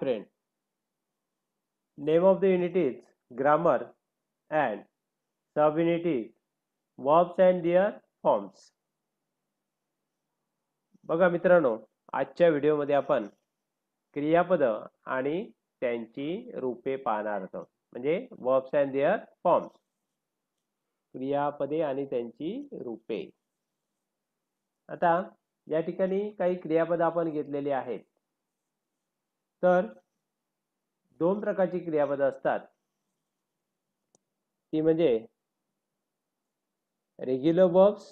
friend. Name of the unit is Grammar and subunit is Verbs and their forms. बघा मित्रांनो आजच्या व्हिडिओमध्ये आपण क्रियापद आणि त्यांची रूपे पाहणार आहोत म्हणजे वर्ब्स अँड देअर फॉर्म्स क्रियापदे आणि त्यांची रूपे आता या ठिकाणी काही क्रियापद आपण घेतलेली आहेत तर दोन प्रकारची क्रियापदं असतात ती म्हणजे रेग्युलर वर्ब्स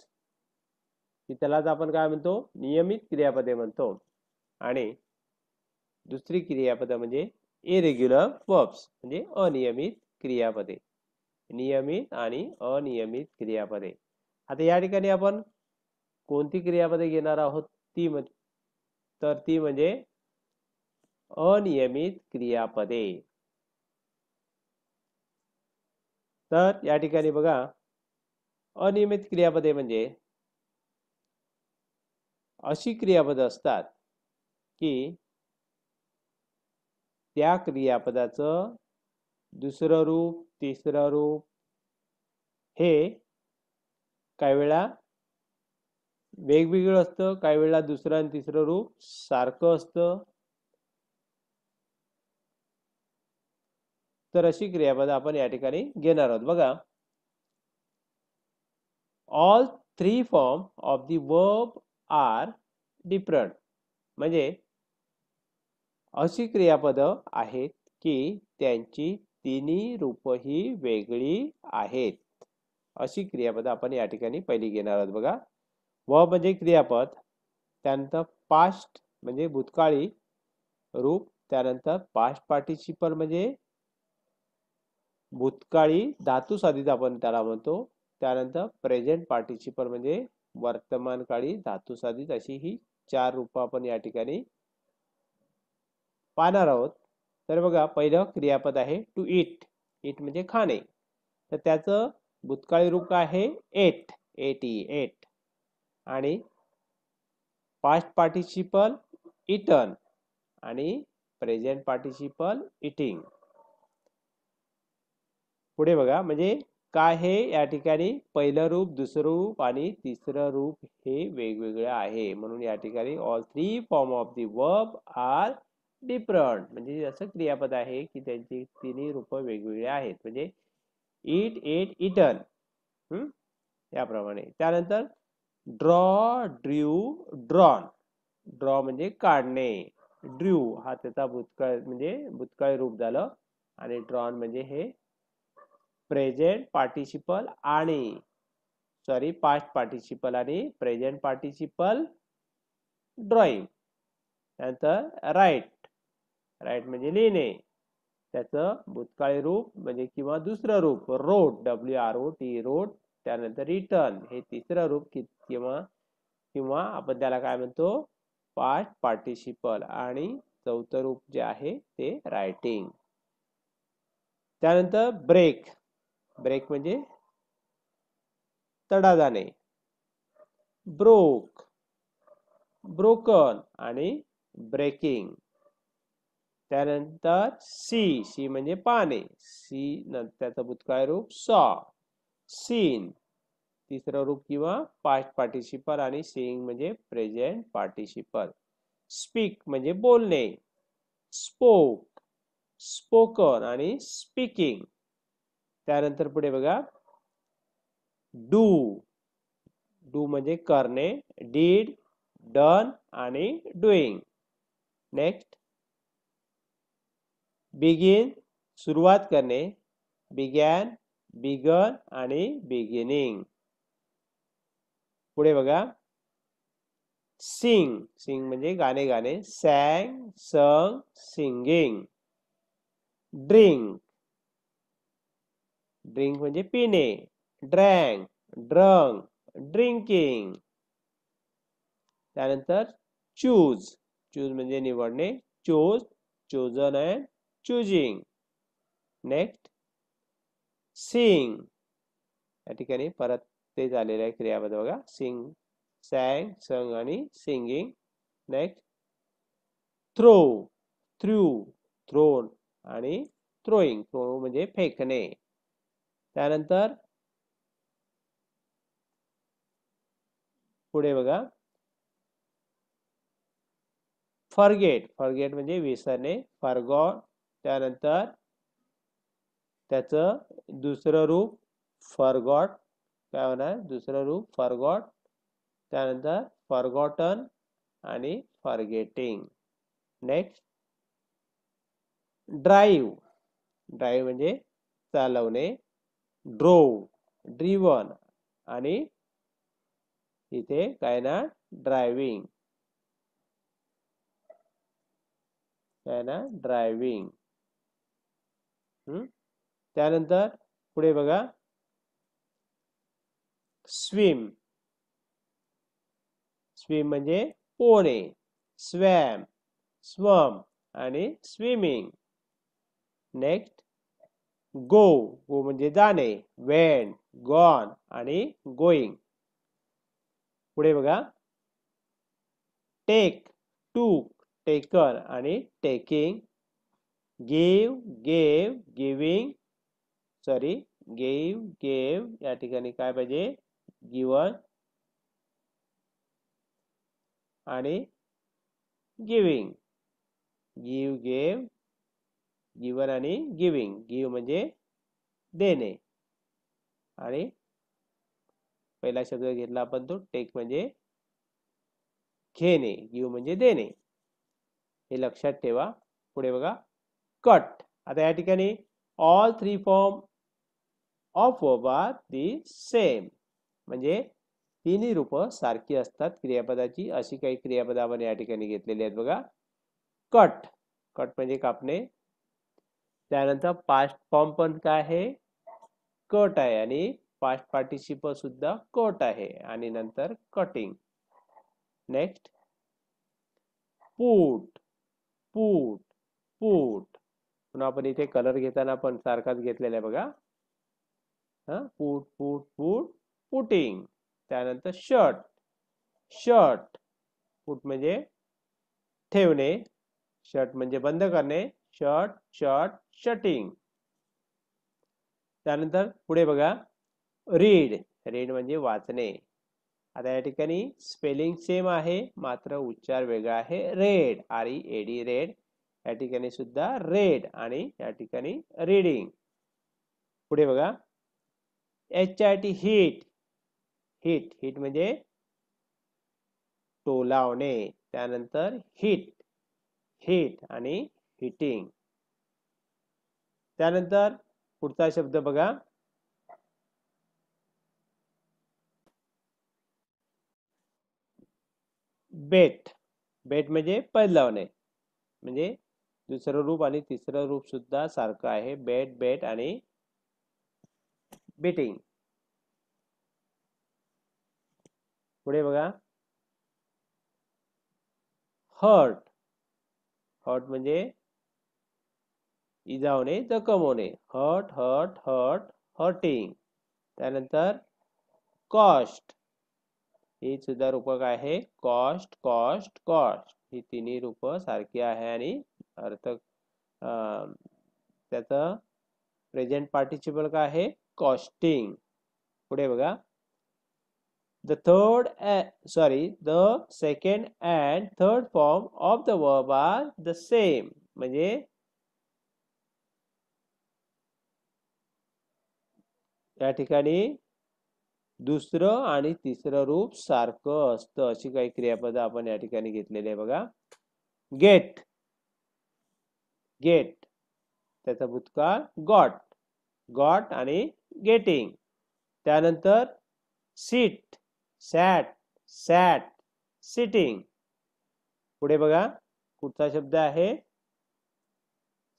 की त्यालाच आपण काय म्हणतो नियमित क्रियापदे म्हणतो आणि दुसरी क्रियापदं म्हणजे इरेग्युलर वर्ब्स म्हणजे अनियमित क्रियापदे नियमित आणि अनियमित क्रियापदे आता या ठिकाणी आपण कोणती क्रियापदे घेणार आहोत ती तर ती म्हणजे अनियमित क्रियापदे तर या ठिकाणी बघा अनियमित क्रियापदे म्हणजे अशी क्रियापद असतात की त्या क्रियापदाचं दुसरं रूप तिसरं रूप हे काही वेळा वेगवेगळं असतं काही वेळा दुसरं आणि तिसरं रूप सारखं असतं तर अशी क्रियापद आपण या ठिकाणी घेणार आहोत बघा all three form of the verb are different म्हणजे अशी क्रियापद आहेत की त्यांची तिन्ही रूप ही वेगळी आहेत अशी क्रियापद आपण या ठिकाणी पहिली घेणार आहोत बघा व म्हणजे क्रियापद त्यानंतर पास्ट म्हणजे भूतकाळी रूप त्यानंतर पास्ट पार्टिसिपल म्हणजे भूतकाळी धातुसाधित आपण त्याला म्हणतो त्यानंतर प्रेझेंट पार्टिसिपल म्हणजे वर्तमानकाळी धातुसाधित अशी ही चार रूप आपण या ठिकाणी पाहणार आहोत तर बघा पहिलं क्रियापद आहे टू इट इट म्हणजे खाणे तर त्याचं भूतकाळी रूप आहे एट एटी एट आणि पास्ट पार्टिसिपल इटन आणि प्रेझेंट पार्टिसिपल इटिंग पुढे बघा म्हणजे काय हे या ठिकाणी पहिलं रूप दुसरं रूप आणि तिसरं रूप हे वेगवेगळं आहे म्हणून या ठिकाणी all three form of the verb are different म्हणजे असं क्रियापद आहे की त्यांची तिन्ही रूप वेगवेगळी आहेत म्हणजे इट एट इटन याप्रमाणे त्यानंतर ड्रॉ ड्र्यू ड्रॉन ड्रॉ म्हणजे काढणे ड्र्यू हा त्याचा भूतकाळ म्हणजे भूतकाळ रूप झालं आणि ड्रॉन म्हणजे हे प्रेझेंट पार्टिसिपल आणि सॉरी पास्ट पार्टिसिपल आणि प्रेझेंट पार्टिसिपल ड्रॉइंग त्यानंतर राईट राईट म्हणजे लिहिणे त्याचं भूतकाळी रूप म्हणजे किंवा दुसरं रूप wrote W R O T wrote त्यानंतर रिटर्न हे तिसरं रूप किंवा किंवा आपण त्याला काय म्हणतो पास्ट पार्टिसिपल आणि चौथं रूप जे आहे ते रायटिंग त्यानंतर ब्रेक ब्रेक म्हणजे तडा जाणे ब्रोक ब्रोकन आणि ब्रेकिंग त्यानंतर सी सी म्हणजे पाने सी नंतर त्याचं भूतकाळ रूप सॉ सीन तिसरं रूप किंवा पास्ट पार्टिसिपल आणि सीइंग म्हणजे प्रेझेंट पार्टिसिपल स्पीक म्हणजे बोलणे स्पोक स्पोकन आणि स्पीकिंग त्यानंतर पुढे बघा डू डू म्हणजे करणे डीड डन आणि डुईंग नेक्स्ट बिगिन सुरुवात करणे बिगॅन बिगन आणि बिगिनिंग पुढे बघा सिंग सिंग म्हणजे गाणे गाणे सँग संग सिंगिंग ड्रिंक ड्रिंक म्हणजे पिणे ड्रँक ड्रंक ड्रिंकिंग त्यानंतर चूज चूज म्हणजे निवडणे chose chosen and choosing next sing या ठिकाणी परत ते झालेलं आहे क्रियापद बघा सिंग सॅंग संग आणि singing next throw threw thrown आणि थ्रोईंग थ्रो म्हणजे फेकणे त्यानंतर पुढे बघा फॉरगेट फॉरगेट म्हणजे विसरणे फॉरगॉट त्यानंतर त्याचं दुसरं रूप फॉरगॉट काय होणार दुसरं रूप फॉरगॉट त्यानंतर फॉरगॉटन आणि फॉरगेटिंग नेक्स्ट ड्राईव्ह ड्राईव्ह म्हणजे चालवणे ड्रोव ड्रिवन आणि इथे काय ना ड्रायव्हिंग काय ना ड्रायव्हिंग त्यानंतर पुढे बघा स्विम स्विम म्हणजे पोणे स्वॅम स्वम आणि स्विमिंग नेक्स्ट गो गो म्हणजे जाणे वेन गॉन आणि गोईंग पुढे बघा टेक टू, टेकर आणि taking gave gave giving sorry gave gave या ठिकाणी काय पाहिजे गिवन आणि गिविंग गिव गेव गिवन आणि गिविंग गिव म्हणजे देणे आणि पहिला शब्द घेतला आपण तो टेक म्हणजे घेणे गिव म्हणजे देणे हे लक्षात ठेवा पुढे बघा कट आता या ठिकाणी all three form of verb are the same म्हणजे तिन्ही रूप सारखी असतात क्रियापदाची अशी काही क्रियापद आपण या ठिकाणी घेतलेली आहेत बघा कट कट म्हणजे कापणे त्यानंतर पास्ट फॉर्म पण काय आहे कट आहे आणि पास्ट पार्टिसिपल सुद्धा कट आहे आणि नंतर cutting next put put put म्हणून आपण इथे कलर घेताना पण सारखाच घेतलेला आहे बघा हा पूट पूट पूट पुटिंग त्यानंतर शर्ट शर्ट पूट म्हणजे ठेवणे शर्ट म्हणजे बंद करणे shut shut shutting read read म्हणजे वाचणे स्पेलिंग सेम आहे मात्र उच्चार वेगा है read R E A D read या सुधा रेड रीडिंग पुढे बघा H I T hit hit hit मे टोलावने हिट हिट हिटिंग त्यानंतर पुढचा शब्द बघा बेट बेट म्हणजे लावणे म्हणजे दुसरं रूप आणि तिसरं रूप सुद्धा सारखं आहे बेट बेट आणि बेटिंग पुढे बघा हर्ट हर्ट म्हणजे इजावणे जखमवणे हट हट हट हटिंग त्यानंतर कॉस्ट ही सुद्धा काय आहे कॉस्ट कॉस्ट कॉस्ट ही तिन्ही रूप सारखी आहे आणि अर्थ त्याचं प्रेझेंट पार्टिसिपल काय आहे कॉस्टिंग पुढे बघा the third sorry the second and third form of the verb are the same म्हणजे या ठिकाणी दुसरं आणि तिसरं रूप सारखं असतं अशी काही क्रियापद आपण या ठिकाणी घेतलेली आहे बघा गेट गेट त्याचा भूतकाळ गॉट गॉट आणि गेटिंग त्यानंतर सीट सॅट सॅट सिटिंग पुढे बघा कुठचा शब्द आहे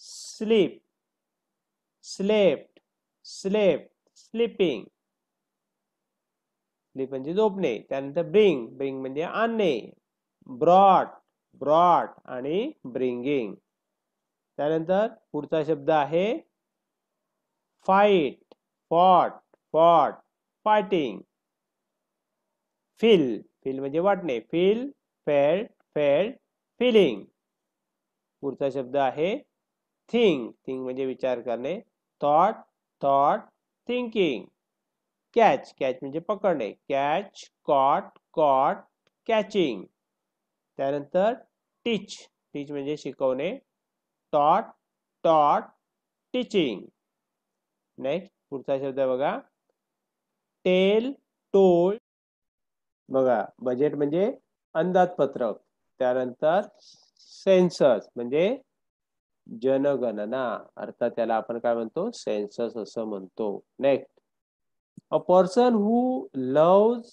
sleep slept slept sleeping sleep म्हणजे झोपणे त्यानंतर ब्रिंग ब्रिंग म्हणजे आणणे ब्रॉड ब्रॉड आणि ब्रिंगिंग त्यानंतर पुढचा शब्द आहे fight fought fought fighting feel feel म्हणजे वाटणे फेल फेल फिलिंग पुढचा शब्द आहे थिंग थिंग म्हणजे विचार करणे thought thought thinking catch catch म्हणजे पकडणे कॅच कॉट कॉट कॅचिंग त्यानंतर टीच टीच म्हणजे शिकवणे टॉट टॉट टीचिंग नेक्स्ट पुढचा शब्द बघा टेल टोल बघा बजेट म्हणजे अंदाजपत्रक त्यानंतर सेन्सर्स म्हणजे जनगणना अर्थात त्याला आपण काय म्हणतो सेन्सस असं म्हणतो next a person who loves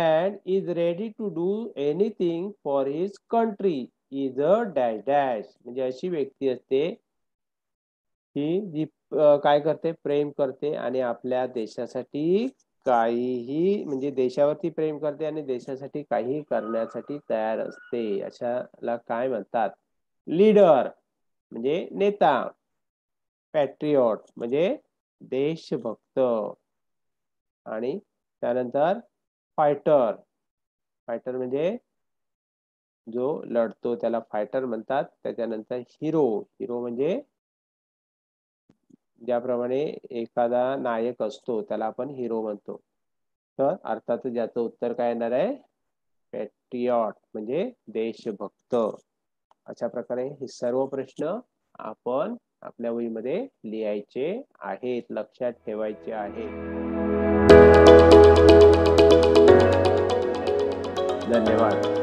and is ready to do anything for his country is a dash dash म्हणजे अशी व्यक्ती असते की जी काय करते प्रेम करते आणि आपल्या देशासाठी काहीही म्हणजे देशावरती प्रेम करते आणि देशासाठी काहीही करण्यासाठी तयार असते अशाला काय म्हणतात लीडर म्हणजे नेता पॅट्रियॉट म्हणजे देशभक्त आणि त्यानंतर फायटर फायटर म्हणजे जो लढतो त्याला फायटर म्हणतात त्याच्यानंतर हिरो हिरो म्हणजे ज्याप्रमाणे एखादा नायक असतो त्याला आपण हिरो म्हणतो तर अर्थात ज्याचं उत्तर काय येणार आहे पॅट्रियॉट म्हणजे देशभक्त अशा प्रकारे हे सर्व प्रश्न आपण आपल्या वहीमध्ये लिहायचे आहेत लक्षात ठेवायचे आहे धन्यवाद